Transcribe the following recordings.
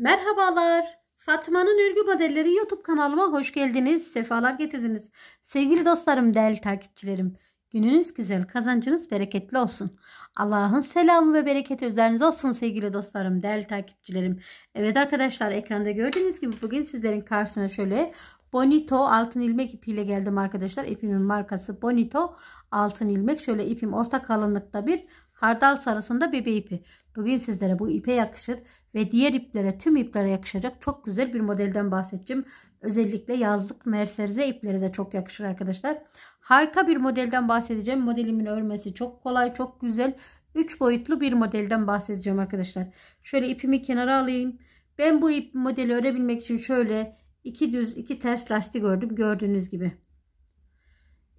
Merhabalar. Fatma'nın Örgü Modelleri YouTube kanalıma hoş geldiniz. Sefalar getirdiniz. Sevgili dostlarım, değerli takipçilerim. Gününüz güzel, kazancınız bereketli olsun. Allah'ın selamı ve bereketi üzerinize olsun sevgili dostlarım, değerli takipçilerim. Evet arkadaşlar, ekranda gördüğünüz gibi bugün sizlerin karşısına şöyle Bonito altın ilmek ipiyle geldim arkadaşlar. İpimin markası Bonito altın ilmek. Şöyle ipim orta kalınlıkta bir Hardal sarısında bebe ipi. Bugün sizlere bu ipe yakışır ve diğer iplere tüm iplere yakışacak çok güzel bir modelden bahsedeceğim. Özellikle yazlık merserize ipleri de çok yakışır arkadaşlar. Harika bir modelden bahsedeceğim. Modelimin örmesi çok kolay çok güzel. 3 boyutlu bir modelden bahsedeceğim arkadaşlar. Şöyle ipimi kenara alayım. Ben bu ip modeli örebilmek için şöyle iki düz iki ters lastik ördüm gördüğünüz gibi.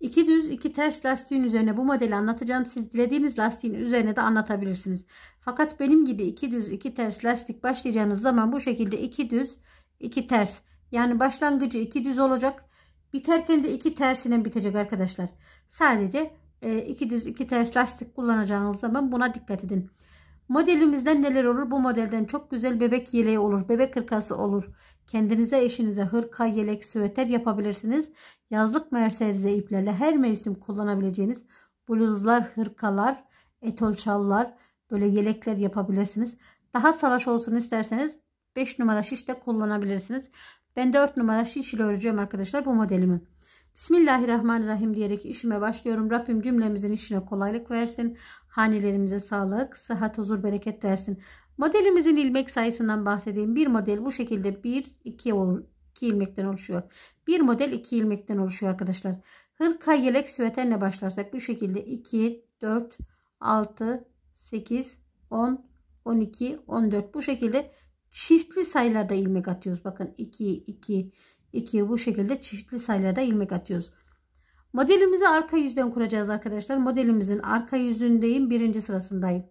İki düz iki ters lastiğin üzerine bu modeli anlatacağım. Siz dilediğiniz lastiğin üzerine de anlatabilirsiniz. Fakat benim gibi iki düz iki ters lastik başlayacağınız zaman bu şekilde iki düz iki ters. Yani başlangıcı iki düz olacak. Biterken de iki tersine bitecek arkadaşlar. Sadece e, iki düz iki ters lastik kullanacağınız zaman buna dikkat edin. Modelimizden neler olur? Bu modelden çok güzel bebek yeleği olur. Bebek hırkası olur. Kendinize eşinize hırka, yelek, süveter yapabilirsiniz yazlık merserize iplerle her mevsim kullanabileceğiniz bluzlar, hırkalar, etol şallar, böyle yelekler yapabilirsiniz. Daha salaş olsun isterseniz 5 numara şiş de kullanabilirsiniz. Ben 4 numara şiş ile öreceğim arkadaşlar bu modelimi. Bismillahirrahmanirrahim diyerek işime başlıyorum. Rabbim cümlemizin işine kolaylık versin. Hanelerimize sağlık, sıhhat, huzur, bereket versin. Modelimizin ilmek sayısından bahsedeyim. Bir model bu şekilde 1, 2 2 ilmekten oluşuyor. Bir model 2 ilmekten oluşuyor arkadaşlar. Hırka yelek süveterle başlarsak bu şekilde 2, 4, 6, 8, 10, 12, 14 bu şekilde çiftli sayılarda ilmek atıyoruz. Bakın 2, 2, 2 bu şekilde çiftli sayılarda ilmek atıyoruz. Modelimizi arka yüzden kuracağız arkadaşlar. Modelimizin arka yüzündeyim. Birinci sırasındayım.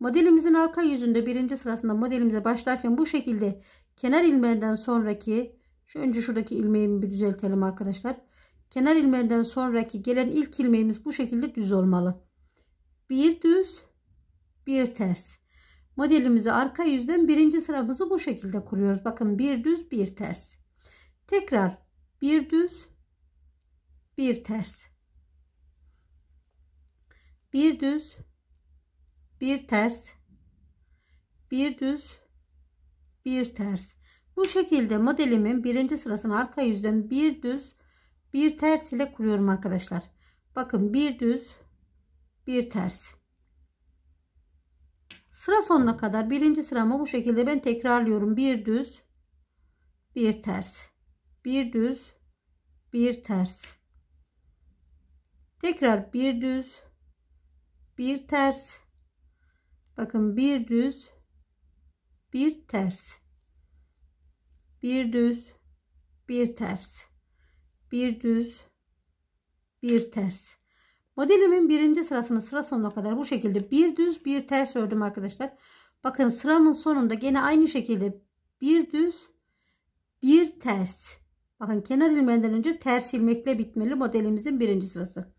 Modelimizin arka yüzünde birinci sırasında modelimize başlarken bu şekilde kenar ilmeğinden sonraki şu önce şuradaki ilmeğimi bir düzeltelim arkadaşlar. Kenar ilmeğinden sonraki gelen ilk ilmeğimiz bu şekilde düz olmalı. Bir düz bir ters. Modelimizi arka yüzden birinci sıramızı bu şekilde kuruyoruz. Bakın bir düz bir ters. Tekrar bir düz bir ters. Bir düz bir ters bir düz bir ters bu şekilde modelimin birinci sırasını arka yüzden bir düz bir ters ile kuruyorum arkadaşlar bakın bir düz bir ters sıra sonuna kadar birinci sıramı bu şekilde ben tekrarlıyorum bir düz bir ters bir düz bir ters tekrar bir düz bir ters Bakın bir düz, bir ters. Bir düz, bir ters. Bir düz, bir ters. Modelimin birinci sırasını sıra sonuna kadar bu şekilde bir düz bir ters ördüm arkadaşlar. Bakın sıramın sonunda gene aynı şekilde bir düz bir ters. Bakın kenar ilmeğinden önce ters ilmekle bitmeli modelimizin birinci sırası.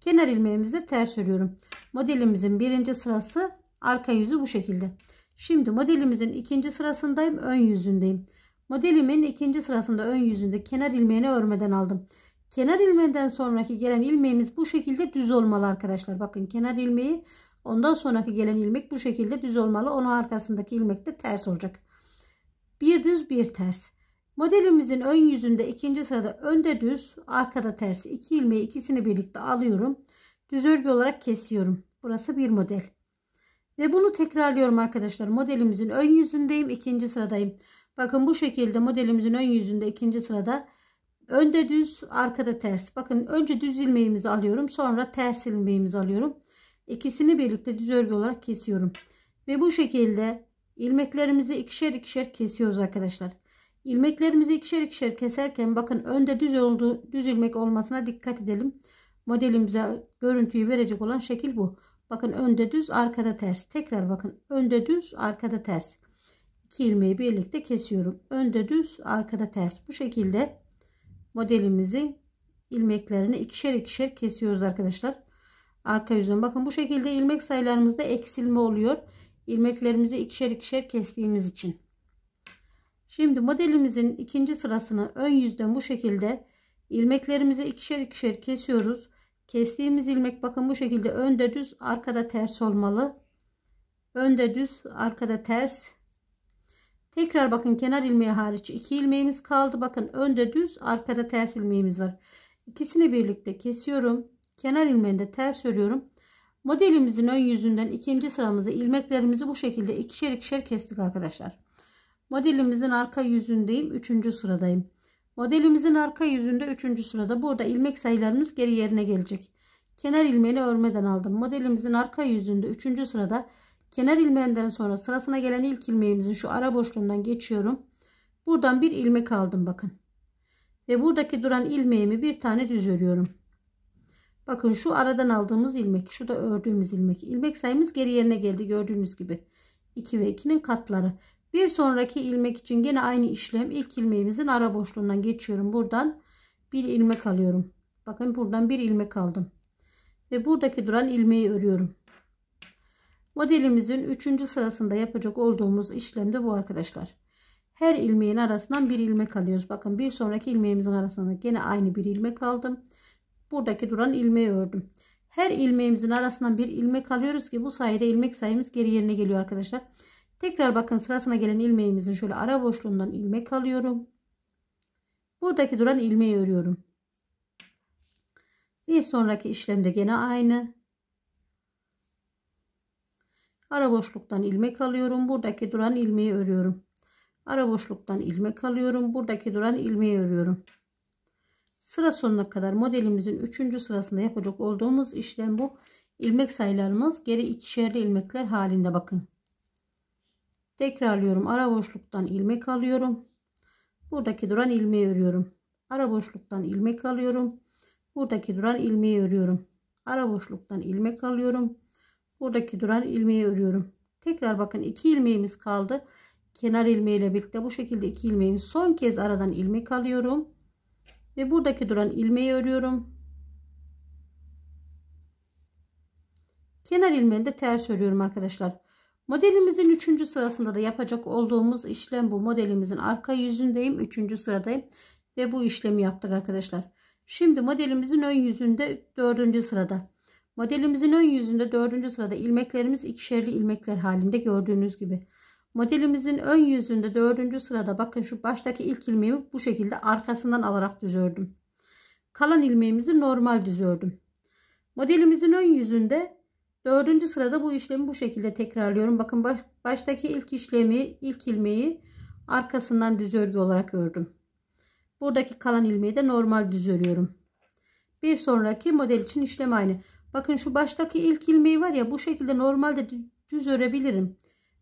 Kenar ilmeğimizi ters örüyorum. Modelimizin birinci sırası Arka yüzü bu şekilde. Şimdi modelimizin ikinci sırasındayım. Ön yüzündeyim. Modelimin ikinci sırasında ön yüzünde kenar ilmeğini örmeden aldım. Kenar ilmeğinden sonraki gelen ilmeğimiz bu şekilde düz olmalı arkadaşlar. Bakın kenar ilmeği ondan sonraki gelen ilmek bu şekilde düz olmalı. Onun arkasındaki ilmek de ters olacak. Bir düz bir ters. Modelimizin ön yüzünde ikinci sırada önde düz arkada ters. iki ilmeği ikisini birlikte alıyorum. Düz örgü olarak kesiyorum. Burası bir model. Ve bunu tekrarlıyorum arkadaşlar. Modelimizin ön yüzündeyim. ikinci sıradayım. Bakın bu şekilde modelimizin ön yüzünde ikinci sırada önde düz arkada ters. Bakın önce düz ilmeğimizi alıyorum. Sonra ters ilmeğimizi alıyorum. İkisini birlikte düz örgü olarak kesiyorum. Ve bu şekilde ilmeklerimizi ikişer ikişer kesiyoruz arkadaşlar. İlmeklerimizi ikişer ikişer keserken bakın önde düz oldu düz ilmek olmasına dikkat edelim. Modelimize görüntüyü verecek olan şekil bu. Bakın önde düz arkada ters. Tekrar bakın önde düz arkada ters. 2 ilmeği birlikte kesiyorum. Önde düz arkada ters. Bu şekilde modelimizi ilmeklerini ikişer ikişer kesiyoruz arkadaşlar. Arka yüzden bakın bu şekilde ilmek sayılarımızda eksilme oluyor. İlmeklerimizi ikişer ikişer kestiğimiz için. Şimdi modelimizin ikinci sırasını ön yüzden bu şekilde ilmeklerimizi ikişer ikişer kesiyoruz. Kestiğimiz ilmek bakın bu şekilde önde düz arkada ters olmalı. Önde düz arkada ters. Tekrar bakın kenar ilmeği hariç iki ilmeğimiz kaldı. Bakın önde düz arkada ters ilmeğimiz var. İkisini birlikte kesiyorum. Kenar ilmeğini de ters örüyorum. Modelimizin ön yüzünden ikinci sıramızı ilmeklerimizi bu şekilde ikişer ikişer kestik arkadaşlar. Modelimizin arka yüzündeyim. Üçüncü sıradayım. Modelimizin arka yüzünde 3. sırada burada ilmek sayılarımız geri yerine gelecek. Kenar ilmeğini örmeden aldım. Modelimizin arka yüzünde 3. sırada kenar ilmeğinden sonra sırasına gelen ilk ilmeğimizin şu ara boşluğundan geçiyorum. Buradan bir ilmek aldım bakın. Ve buradaki duran ilmeğimi bir tane düz örüyorum. Bakın şu aradan aldığımız ilmek, şu da ördüğümüz ilmek. İlmek sayımız geri yerine geldi gördüğünüz gibi. 2 ve 2'nin katları. Bir sonraki ilmek için yine aynı işlem İlk ilmeğimizin ara boşluğundan geçiyorum. Buradan bir ilmek alıyorum. Bakın buradan bir ilmek aldım. Ve buradaki duran ilmeği örüyorum. Modelimizin 3. sırasında yapacak olduğumuz işlem de bu arkadaşlar. Her ilmeğin arasından bir ilmek alıyoruz. Bakın bir sonraki ilmeğimizin arasında yine aynı bir ilmek aldım. Buradaki duran ilmeği ördüm. Her ilmeğimizin arasından bir ilmek alıyoruz ki bu sayede ilmek sayımız geri yerine geliyor arkadaşlar. Tekrar bakın sırasına gelen ilmeğimizin şöyle ara boşluğundan ilmek alıyorum. Buradaki duran ilmeği örüyorum. Bir sonraki işlemde gene aynı. Ara boşluktan ilmek alıyorum. Buradaki duran ilmeği örüyorum. Ara boşluktan ilmek alıyorum. Buradaki duran ilmeği örüyorum. Sıra sonuna kadar modelimizin 3. sırasında yapacak olduğumuz işlem bu. İlmek sayılarımız geri ikişerli ilmekler halinde bakın tekrarlıyorum ara boşluktan ilmek alıyorum buradaki duran ilmeği örüyorum ara boşluktan ilmek alıyorum buradaki duran ilmeği örüyorum ara boşluktan ilmek alıyorum buradaki duran ilmeği örüyorum tekrar bakın iki ilmeğimiz kaldı kenar ilmeği ile birlikte bu şekilde iki ilmeğimiz son kez aradan ilmek alıyorum ve buradaki duran ilmeği örüyorum kenar ilmeğini de ters örüyorum arkadaşlar Modelimizin 3. sırasında da yapacak olduğumuz işlem bu. Modelimizin arka yüzündeyim. 3. sıradayım. Ve bu işlemi yaptık arkadaşlar. Şimdi modelimizin ön yüzünde 4. sırada. Modelimizin ön yüzünde 4. sırada ilmeklerimiz ikişerli ilmekler halinde gördüğünüz gibi. Modelimizin ön yüzünde 4. sırada bakın şu baştaki ilk ilmeğimi bu şekilde arkasından alarak düz ördüm. Kalan ilmeğimizi normal düz ördüm. Modelimizin ön yüzünde Dördüncü sırada bu işlemi bu şekilde tekrarlıyorum. Bakın baş, baştaki ilk işlemi, ilk ilmeği arkasından düz örgü olarak ördüm. Buradaki kalan ilmeği de normal düz örüyorum. Bir sonraki model için işlem aynı. Bakın şu baştaki ilk ilmeği var ya bu şekilde normalde düz örebilirim.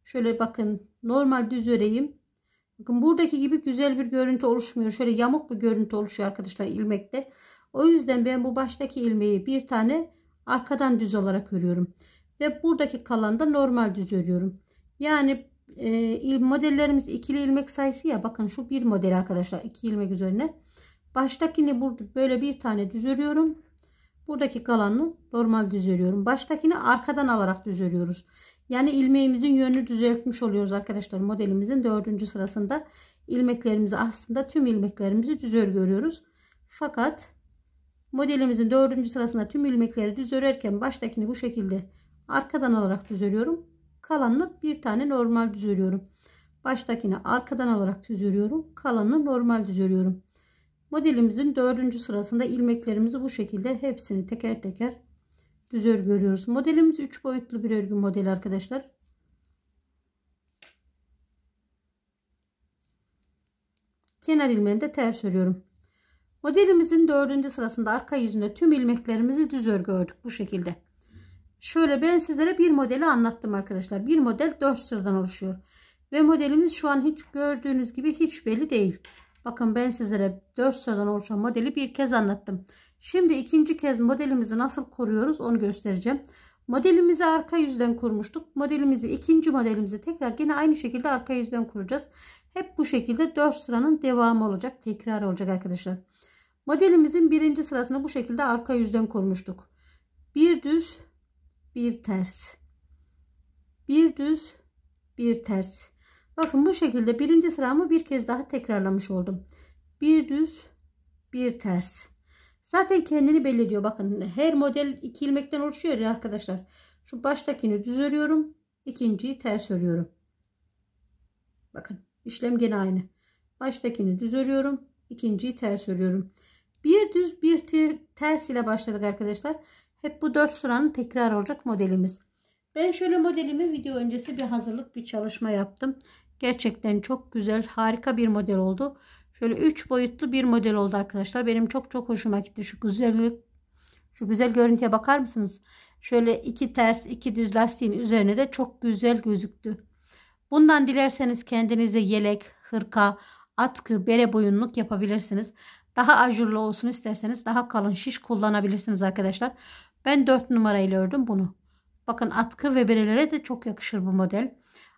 Şöyle bakın normal düz öreyim. Bakın buradaki gibi güzel bir görüntü oluşmuyor. Şöyle yamuk bir görüntü oluşuyor arkadaşlar ilmekte. O yüzden ben bu baştaki ilmeği bir tane arkadan düz olarak örüyorum ve buradaki kalan da normal düz örüyorum yani e, modellerimiz ikili ilmek sayısı ya bakın şu bir model arkadaşlar iki ilmek üzerine baştakini burada böyle bir tane düz örüyorum buradaki kalanını normal düz örüyorum baştakini arkadan alarak düz örüyoruz yani ilmeğimizin yönünü düzeltmiş oluyoruz arkadaşlar modelimizin dördüncü sırasında ilmeklerimizi aslında tüm ilmeklerimizi düz örgü örüyoruz fakat Modelimizin dördüncü sırasında tüm ilmekleri düz örerken baştakini bu şekilde arkadan alarak düz örüyorum. Kalanını bir tane normal düz örüyorum. Baştakini arkadan alarak düz örüyorum. Kalanını normal düz örüyorum. Modelimizin dördüncü sırasında ilmeklerimizi bu şekilde hepsini teker teker düz örgü örüyoruz. Modelimiz 3 boyutlu bir örgü modeli arkadaşlar. Kenar ilmeğini de ters örüyorum. Modelimizin dördüncü sırasında arka yüzünde tüm ilmeklerimizi düz örgü ördük bu şekilde. Şöyle ben sizlere bir modeli anlattım arkadaşlar. Bir model dört sıradan oluşuyor. Ve modelimiz şu an hiç gördüğünüz gibi hiç belli değil. Bakın ben sizlere 4 sıradan oluşan modeli bir kez anlattım. Şimdi ikinci kez modelimizi nasıl kuruyoruz onu göstereceğim. Modelimizi arka yüzden kurmuştuk. Modelimizi ikinci modelimizi tekrar yine aynı şekilde arka yüzden kuracağız. Hep bu şekilde 4 sıranın devamı olacak. Tekrar olacak arkadaşlar. Modelimizin birinci sırasını bu şekilde arka yüzden kurmuştuk. Bir düz, bir ters. Bir düz, bir ters. Bakın bu şekilde birinci sıramı bir kez daha tekrarlamış oldum. Bir düz, bir ters. Zaten kendini belirliyor. Bakın her model iki ilmekten oluşuyor ya arkadaşlar. Şu baştakini düz örüyorum. ikinciyi ters örüyorum. Bakın işlem gene aynı. Baştakini düz örüyorum. ikinciyi ters örüyorum bir düz bir ters ile başladık arkadaşlar. Hep bu dört sıranın tekrar olacak modelimiz. Ben şöyle modelimi video öncesi bir hazırlık bir çalışma yaptım. Gerçekten çok güzel harika bir model oldu. Şöyle üç boyutlu bir model oldu arkadaşlar. Benim çok çok hoşuma gitti şu güzellik. Şu güzel görüntüye bakar mısınız? Şöyle iki ters iki düz lastiğin üzerine de çok güzel gözüktü. Bundan dilerseniz kendinize yelek, hırka, atkı, bere boyunluk yapabilirsiniz. Daha ajurlu olsun isterseniz daha kalın şiş kullanabilirsiniz arkadaşlar. Ben 4 numarayla ördüm bunu. Bakın atkı ve berelere de çok yakışır bu model.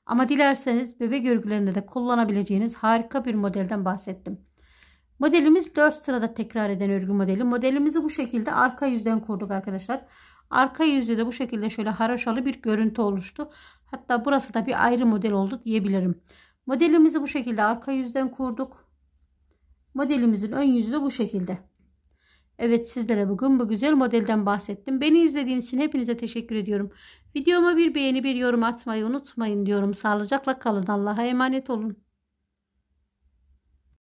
Ama dilerseniz bebek örgülerinde de kullanabileceğiniz harika bir modelden bahsettim. Modelimiz 4 sırada tekrar eden örgü modeli. Modelimizi bu şekilde arka yüzden kurduk arkadaşlar. Arka yüzde de bu şekilde şöyle haraşalı bir görüntü oluştu. Hatta burası da bir ayrı model oldu diyebilirim. Modelimizi bu şekilde arka yüzden kurduk. Modelimizin ön yüzü de bu şekilde. Evet sizlere bugün bu güzel modelden bahsettim. Beni izlediğiniz için hepinize teşekkür ediyorum. Videoma bir beğeni bir yorum atmayı unutmayın diyorum. Sağlıcakla kalın. Allah'a emanet olun.